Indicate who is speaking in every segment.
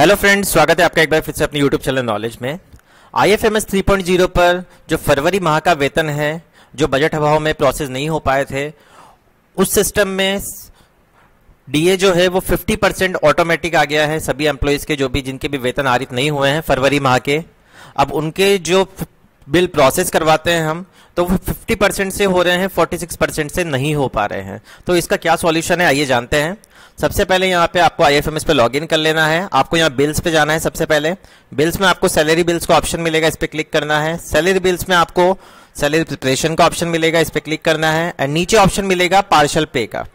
Speaker 1: hello friends स्वागत है आपका एक बार फिर से अपने यूट्यूब चैनल नॉलेज में I F M S three point zero पर जो फरवरी माह का वेतन है जो बजट अभाव में प्रोसेस नहीं हो पाए थे उस सिस्टम में डीए जो है वो 50 परसेंट ऑटोमेटिक आ गया है सभी एम्प्लॉयज़ के जो भी जिनके भी वेतन आरित नहीं हुए हैं फरवरी माह के अब उनके जो बिल प्रोसेस करवाते हैं हम तो वो 50 परसेंट से हो रहे हैं 46 परसेंट से नहीं हो पा रहे हैं तो इसका क्या सॉल्यूशन है आइए जानते हैं सबसे पहले यहाँ पे आपको आई पे लॉग इन कर लेना है आपको यहाँ बिल्स पे जाना है सबसे पहले बिल्स में आपको सैलरी बिल्स का ऑप्शन मिलेगा इस पर क्लिक करना है सैलरी बिल्स में आपको सैलरी प्रिपरेशन का ऑप्शन मिलेगा इस पर क्लिक करना है एंड नीचे ऑप्शन मिलेगा पार्शल पे का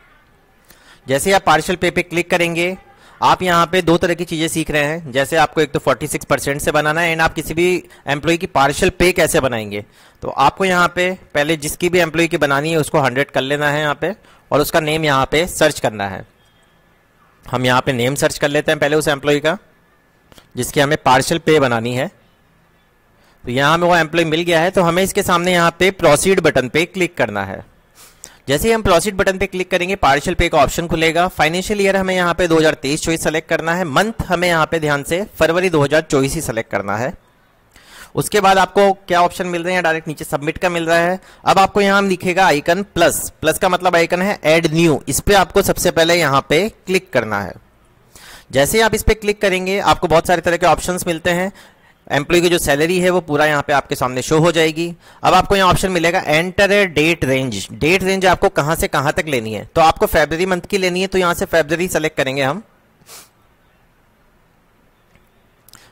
Speaker 1: जैसे आप पार्शल पे पे क्लिक करेंगे आप यहाँ पे दो तरह की चीजें सीख रहे हैं जैसे आपको एक तो 46 परसेंट से बनाना है एंड आप किसी भी एम्प्लॉय की पार्शियल पे कैसे बनाएंगे तो आपको यहाँ पे पहले जिसकी भी एम्प्लॉय की बनानी है उसको 100 कर लेना है यहाँ पे और उसका नेम यहाँ पे सर्च करना है हम यहाँ पे नेम सर्च कर लेते हैं पहले उस एम्प्लॉय का जिसकी हमें पार्शल पे बनानी है तो यहाँ हमें वो एम्प्लॉय मिल गया है तो हमें इसके सामने यहाँ पे प्रोसीड बटन पे क्लिक करना है जैसे ही हम प्रोसिट बटन पे क्लिक करेंगे पार्शियल पे का ऑप्शन खुलेगा फाइनेंशियल ईयर हमें यहाँ पे 2023 चॉइस सेलेक्ट करना है मंथ हमें यहाँ पे ध्यान से फरवरी 2024 ही सेलेक्ट करना है उसके बाद आपको क्या ऑप्शन मिल रहे हैं डायरेक्ट नीचे सबमिट का मिल रहा है अब आपको यहाँ लिखेगा आइकन प्लस प्लस का मतलब आइकन है एड न्यू इस पर आपको सबसे पहले यहाँ पे क्लिक करना है जैसे ही आप इस पर क्लिक करेंगे आपको बहुत सारे तरह के ऑप्शंस मिलते हैं एम्प्लॉय की जो सैलरी है वो पूरा यहाँ पे आपके सामने शो हो जाएगी अब आपको यहाँ ऑप्शन मिलेगा enter a date range date range आपको कहाँ से कहाँ तक लेनी है तो आपको फेबररी मंथ की लेनी है तो यहाँ से फेबररी सेलेक्ट करेंगे हम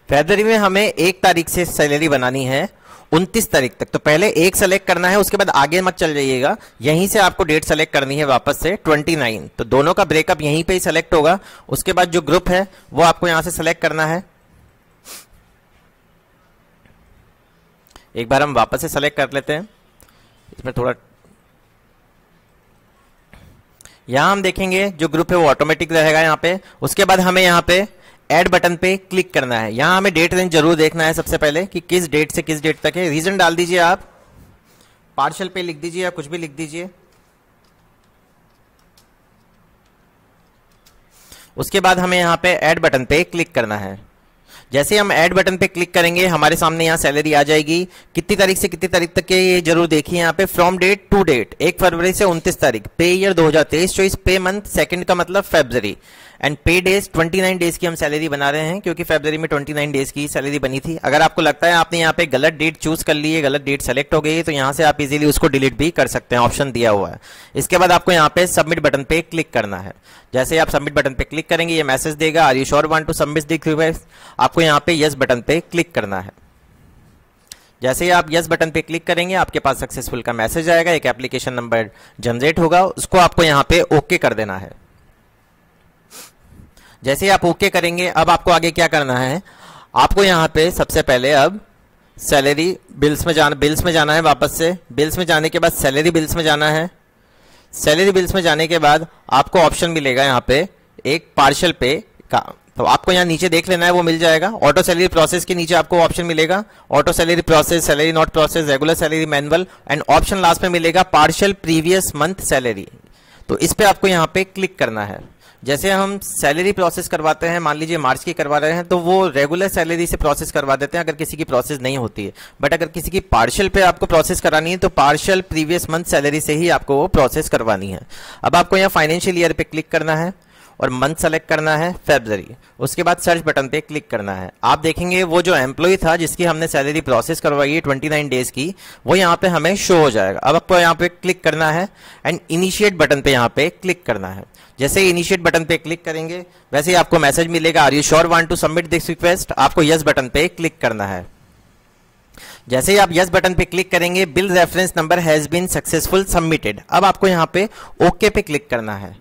Speaker 1: फेबररी में हमें एक तारीख से सैलरी बनानी है उनतीस तारीख तक तो पहले एक सेलेक्ट करना है उसके बाद आगे मत चल जाइएगा यहीं से आपको डेट सेलेक्ट करनी है वापस से 29 तो दोनों का ब्रेकअप यहीं पे ही सेलेक्ट होगा उसके बाद जो ग्रुप है वो आपको यहां से सेलेक्ट करना है एक बार हम वापस से सेलेक्ट कर लेते हैं इसमें थोड़ा यहाँ हम देखेंगे जो ग्रुप है वो ऑटोमेटिक रहेगा यहाँ पे उसके बाद हमें यहाँ पे एड बटन पे क्लिक करना है यहां हमें डेट रेंज जरूर देखना है सबसे पहले कि किस डेट से किस डेट तक है रीजन डाल दीजिए आप पार्शल पे लिख दीजिए या कुछ भी लिख दीजिए उसके बाद हमें यहाँ पे एड बटन पे क्लिक करना है जैसे हम ऐड बटन पे क्लिक करेंगे हमारे सामने यहाँ सैलरी आ जाएगी कितनी तारीख से कितनी तारीख तक के ये जरूर देखिए यहाँ पे फ्रॉम डेट टू डेट एक फरवरी से उनतीस तारीख पे ईयर 2023 हजार तेईस चौबीस पे मंथ सेकंड का मतलब फेबररी एंड पे डेज 29 डेज की हम सैलरी बना रहे हैं क्योंकि फेब्रवरी में 29 डेज की सैलरी बनी थी अगर आपको लगता है आपने यहाँ पे गलत डेट चूज कर ली है गलत डेट सेलेक्ट हो गई तो यहाँ से आप इजीली उसको डिलीट भी कर सकते हैं ऑप्शन दिया हुआ है इसके बाद आपको यहाँ पे सबमिट बटन पे क्लिक करना है जैसे आप सबमिट बटन पे क्लिक करेंगे ये मैसेज देगा are you sure want to submit this request आपको यहाँ पे यस बटन पे क्लिक करना है जैसे ही आप यस बटन पे क्लिक करेंगे आपके पास सक्सेसफुल का मैसेज आएगा एक एप्लीकेशन नंबर जनरेट होगा उसको आपको यहाँ पे ओके कर देना है जैसे ही आप ओके करेंगे अब आपको आगे क्या करना है आपको यहाँ पे सबसे पहले अब सैलरी बिल्स में जाना बिल्स में जाना है वापस से बिल्स में जाने के बाद सैलरी बिल्स में जाना है सैलरी बिल्स में जाने के बाद आपको ऑप्शन मिलेगा यहाँ पे एक पार्शल पे का तो आपको यहाँ नीचे देख लेना है वो मिल जाएगा ऑटो सैलरी प्रोसेस के नीचे आपको ऑप्शन मिलेगा auto salary process salary not process regular salary manual and option last में मिलेगा पार्शल प्रीवियस मंथ सैलरी तो इस पर आपको यहाँ पे क्लिक करना है जैसे हम सैलरी प्रोसेस करवाते हैं मान लीजिए मार्च की करवा रहे हैं तो वो रेगुलर सैलरी से प्रोसेस करवा देते हैं अगर किसी की प्रोसेस नहीं होती है बट अगर किसी की पार्शल पे आपको प्रोसेस करानी है तो पार्शल प्रीवियस मंथ सैलरी से ही आपको वो प्रोसेस करवानी है अब आपको यहाँ फाइनेंशियल ईयर पे क्लिक करना है और मंथ सेलेक्ट करना है फेबररी उसके बाद सर्च बटन पे क्लिक करना है आप देखेंगे वो जो एम्प्लॉय था जिसकी हमने सैलरी प्रोसेस करवाई है ट्वेंटी नाइन डेज की वो यहाँ पे हमें शो हो जाएगा अब आपको यहाँ पे क्लिक करना है एंड इनिशिएट बटन पे यहाँ पे क्लिक करना है जैसे इनिशिएट बटन पे क्लिक करेंगे वैसे ही आपको मैसेज मिलेगा are you sure want to submit this request आपको यस बटन पे क्लिक करना है जैसे ही आप यस बटन पे क्लिक करेंगे bill reference number has been successful submitted अब आपको यहाँ पे ओके okay पे क्लिक करना है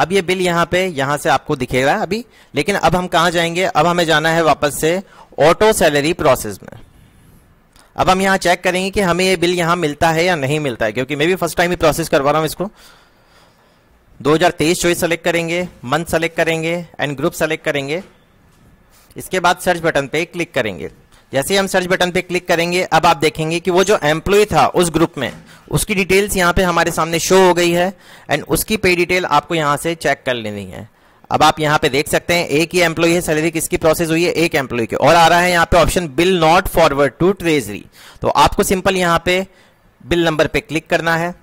Speaker 1: अब ये बिल यहां पे यहां से आपको दिखेगा अभी लेकिन अब हम कहा जाएंगे अब हमें जाना है वापस से ऑटो सैलरी प्रोसेस में अब हम यहां चेक करेंगे कि हमें ये बिल यहां मिलता है या नहीं मिलता है क्योंकि मैं भी फर्स्ट टाइम ही प्रोसेस करवा रहा हूं इसको 2023 चॉइस सेलेक्ट करेंगे मंथ सेलेक्ट करेंगे एंड ग्रुप सेलेक्ट करेंगे इसके बाद सर्च बटन पे क्लिक करेंगे जैसे ही हम सर्च बटन पे क्लिक करेंगे अब आप देखेंगे कि वो जो एम्प्लॉय था उस ग्रुप में उसकी डिटेल्स यहाँ पे हमारे सामने शो हो गई है एंड उसकी पे डिटेल आपको यहाँ से चेक कर लेनी है अब आप यहाँ पे देख सकते हैं एक ही एम्प्लॉय है सैलरी किसकी प्रोसेस हुई है एक एम्प्लॉय की और आ रहा है यहाँ पे option bill not forward to treasury तो आपको सिंपल यहाँ पे बिल नंबर पे क्लिक करना है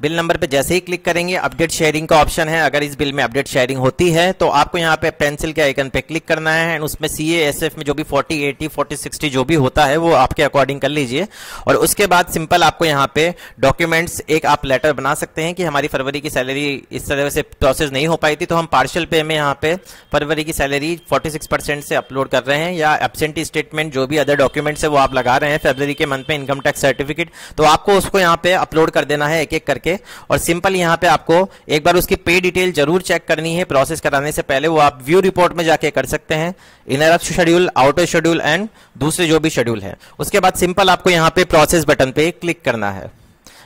Speaker 1: बिल नंबर पे जैसे ही क्लिक करेंगे अपडेट शेयरिंग का ऑप्शन है अगर इस बिल में अपडेट शेयरिंग होती है तो आपको यहाँ पे पेंसिल के आइकन पे क्लिक करना है एंड उसमें सी एस एफ में जो भी 40, 80, 40, सिक्सटी जो भी होता है वो आपके अकॉर्डिंग कर लीजिए और उसके बाद सिंपल आपको यहाँ पे डॉक्यूमेंट्स एक आप लेटर बना सकते हैं कि हमारी फरवरी की सैलरी इस तरह से प्रोसेस नहीं हो पाई थी तो हम पार्शल पे में यहाँ पे फरवरी की सैलरी फोर्टी से अपलोड कर रहे हैं या एबसेंट स्टेटमेंट जो भी अदर डॉक्यूमेंट्स है वो आप लगा रहे हैं फरवरी के मंथ में इनकम टैक्स सर्टिफिकेट तो आपको उसको यहाँ पे अपलोड कर देना है एक एक करके करके और सिंपल यहाँ पे आपको एक बार उसकी पे डिटेल जरूर चेक करनी है प्रोसेस कराने से पहले वो आप व्यू रिपोर्ट में जाके कर सकते हैं inner schedule outer schedule and दूसरे जो भी शेड्यूल है उसके बाद सिंपल आपको यहाँ पे प्रोसेस बटन पे क्लिक करना है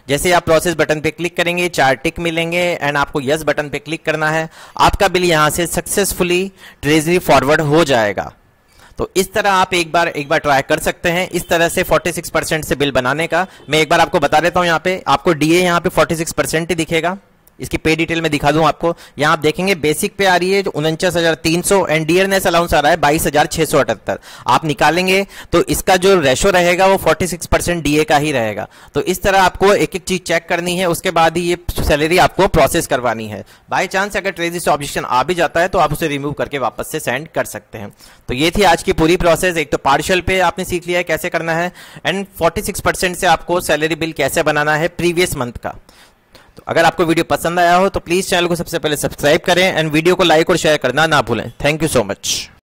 Speaker 1: जैसे आप प्रोसेस बटन पे क्लिक करेंगे चार टिक मिलेंगे एंड आपको यस बटन पे क्लिक करना है आपका बिल यहाँ से सक्सेसफुली ट्रेजरी फॉरवर्ड हो जाएगा तो इस तरह आप एक बार एक बार ट्राई कर सकते हैं इस तरह से 46 परसेंट से बिल बनाने का मैं एक बार आपको बता देता हूँ यहाँ पे आपको डीए यहाँ पे 46 परसेंट ही दिखेगा इसकी पे डिटेल में दिखा दूं आपको यहाँ आप देखेंगे बेसिक पे आ रही है उनचास हजार तीन सौ एंड डियरनेस अलाउंस आ रहा है बाईस हजार छह सौ अठहत्तर आप निकालेंगे तो इसका जो रेशो रहेगा वो फोर्टी सिक्स परसेंट डीए का ही रहेगा तो इस तरह आपको एक एक चीज चेक करनी है उसके बाद ही ये सैलरी आपको प्रोसेस करवानी है बाई चांस अगर ट्रेजी से ऑब्जेक्शन आ भी जाता है तो आप उसे रिमूव करके वापस से सेंड कर सकते हैं तो ये थी आज की पूरी प्रोसेस एक तो पार्शल पे आपने सीख लिया है कैसे करना है एंड फोर्टी परसेंट से आपको सैलरी बिल कैसे बनाना है प्रीवियस मंथ का तो अगर आपको वीडियो पसंद आया हो तो प्लीज़ चैनल को सबसे पहले सब्सक्राइब करें एंड वीडियो को लाइक और शेयर करना ना भूलें थैंक यू सो मच